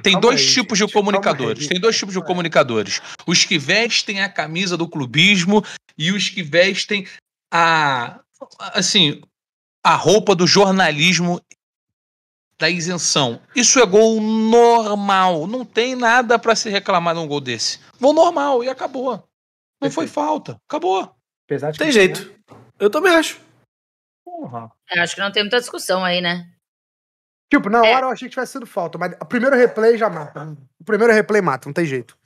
tem dois, aí, tipos gente, de comunicadores. tem dois tipos de comunicadores. Os que vestem a camisa do clubismo e os que vestem a assim, a roupa do jornalismo da isenção. Isso é gol normal. Não tem nada para se reclamar num gol desse. Gol normal e acabou. Não Perfeito. foi falta. Acabou. Apesar de tem jeito. Eu também acho. Porra. acho que não tem muita discussão aí, né? Tipo, na é. hora eu achei que tivesse sido falta, mas o primeiro replay já mata. O primeiro replay mata, não tem jeito.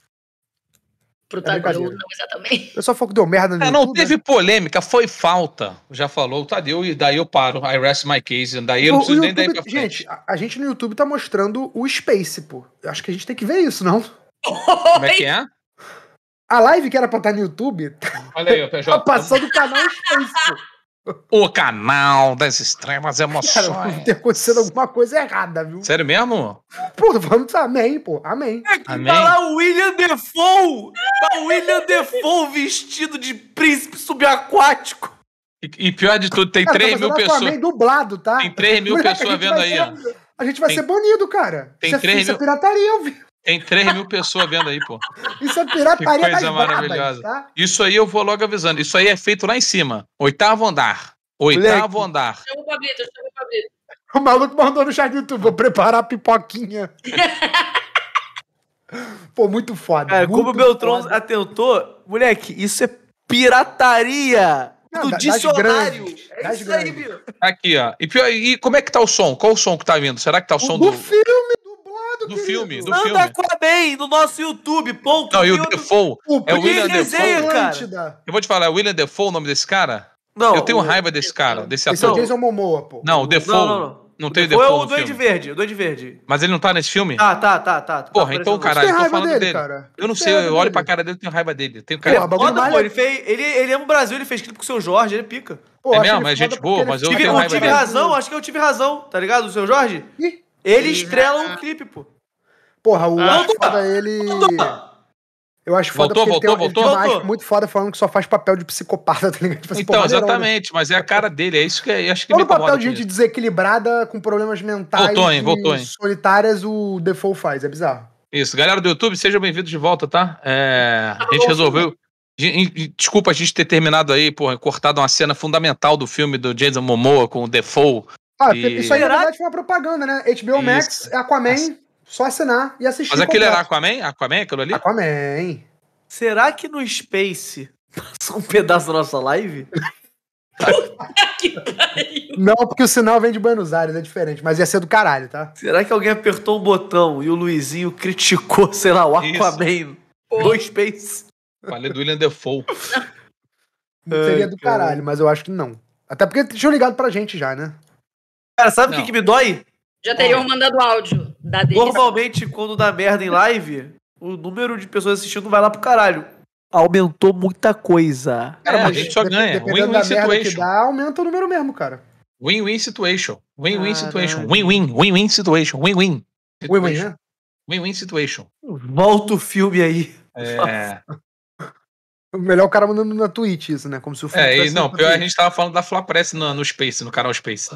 Pro é Tadeu, não exatamente. Eu só foco deu merda no é, Não, né? teve né? polêmica, foi falta. Já falou o Tadeu, e daí eu paro. I rest my case, daí eu não o, preciso nem YouTube, daí pra Gente, a, a, gente no YouTube tá mostrando o Space, pô. Eu acho que a gente tem que ver isso, não? Como é que é? A live que era pra estar tá no YouTube. Olha aí, PJ. Tá passando o canal Space, pô. O canal das extremas emoções. Cara, deve ter acontecido alguma coisa errada, viu? Sério mesmo? Pô, vamos amém, pô. Amém. É que tá amém. tá lá o William Defoe. Tá o William Defoe vestido de príncipe subaquático. E, e pior de tudo, tem cara, 3 tá mil pessoas. Amém dublado, tá? Tem 3 mil é pessoas vendo aí, ó. A gente vai ser banido, cara. Tem isso, 3 é mil... isso é pirataria, viu? Tem 3 mil pessoas vendo aí, pô. Isso é pirataria que coisa maravilhosa. tá? Isso aí eu vou logo avisando. Isso aí é feito lá em cima. Oitavo andar. Oitavo Moleque. andar. Chama o Pablito, chama o Pablito. O maluco mandou no chat do YouTube, vou preparar a pipoquinha. Pô, muito foda. Cara, muito como o Beltrão atentou, moleque, isso é pirataria Não, do da, dicionário. é isso grandes. aí, viu? Aqui, ó. E, e como é que tá o som? Qual o som que tá vindo? Será que tá o, o som do. do do filme. Do filme Manda Aquaman no nosso YouTube, ponto. Não, e o Defoe. O é o William Defoe. Cara. Eu vou te falar, é o William Defoe o nome desse cara? Não. Eu tenho raiva desse cara, desse ator. Esse é Jason Momoa, pô. Não, o Defoe. Não, não, não. Não tem é o Defoe. Ou é o Duende filme. Verde, o Duende Verde. Mas ele não tá nesse filme? Ah, tá, tá, tá. Porra, tá então, caralho, eu tô falando dele. dele. Eu não sei, eu olho pra cara dele e tenho raiva dele. Tenho cara... dele. pô, ele, fez, ele, ele Brasil, ele fez clipe com o seu Jorge, ele é pica. é mesmo? É gente boa, mas eu tenho raiva Eu tive razão, acho que eu tive razão, tá ligado? O seu Jorge? Ele estrela um clipe, pô. Porra, o ah, foda ele. Eu acho foda voltou, voltou, ele voltou, voltou. muito foda falando que só faz papel de psicopata, tá ligado? Tipo, assim, então, porra, exatamente, mas é a cara dele, é isso que é, acho que Todo me papel de gente isso. desequilibrada com problemas mentais voltou, hein, voltou, hein. solitárias o Default faz, é bizarro. Isso, galera do YouTube, sejam bem-vindos de volta, tá? É, a gente resolveu Desculpa a gente ter terminado aí, porra, cortado uma cena fundamental do filme do Jason Momoa com o Defoe. Ah, e... isso aí na verdade foi uma propaganda, né? HBO Max, Aquaman, Nossa. Só assinar e assistir. Mas aquele era Aquaman? Aquaman, aquilo ali? Aquaman. Será que no Space passou um pedaço da nossa live? Não, porque o sinal vem de Buenos Aires, é diferente, mas ia ser do caralho, tá? Será que alguém apertou um botão e o Luizinho criticou, sei lá, o Aquaman do Space? Falei do William Defoe. Não seria do caralho, mas eu acho que não. Até porque tinham ligado pra gente já, né? Cara, sabe o que, que, me dói? Já teriam mandado áudio da Normalmente, quando dá merda em live, o número de pessoas assistindo vai lá pro caralho. Aumentou muita coisa. Cara, é, mas a gente só ganha. Win-win situation. Dá, aumenta o número mesmo, cara. Win-win situation. Win-win ah, situation. Win-win. Win-win situation. Win-win. Win-win, né? Win-win situation. Volta o filme aí. É. Melhor o cara mandando na Twitch isso, né? Como se o filme É, e não, pior a gente tava falando da Flapress no, no Space, no canal Space.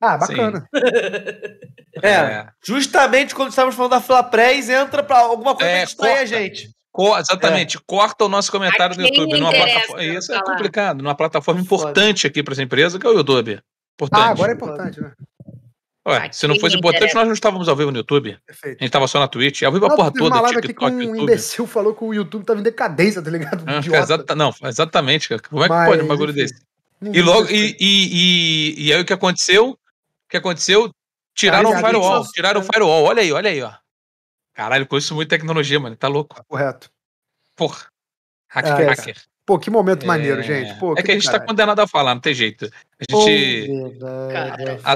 Ah, bacana. é, é, justamente quando estávamos falando da Flaprez entra para alguma coisa é, que estranha a gente. Co exatamente, é. corta o nosso comentário do YouTube. Numa plataforma, isso é falar. é complicado, numa plataforma importante aqui para essa empresa, que é o YouTube. Importante. Ah, agora é importante, né? Ué, se não fosse importante, nós não estávamos ao vivo no YouTube. Perfeito. A gente estava só na Twitch. Ao vivo é não, a porra toda, TikTok, um YouTube. Um imbecil falou que o YouTube estava em decadência, tá ligado? Ah, exata, não, exatamente, cara. Como é que Mas, pode um bagulho enfim, desse? E logo, e, e, e, e aí o que aconteceu? que aconteceu? Tiraram o firewall. Só... Tiraram o firewall. Olha aí, olha aí, ó. Caralho, conheço muito tecnologia, mano. Tá louco. Correto. Porra. Ah, hacker. É, hacker. Pô, que momento é... maneiro, gente. Pô, é que, que a gente caralho. tá condenado a falar, não tem jeito. A gente. Oh,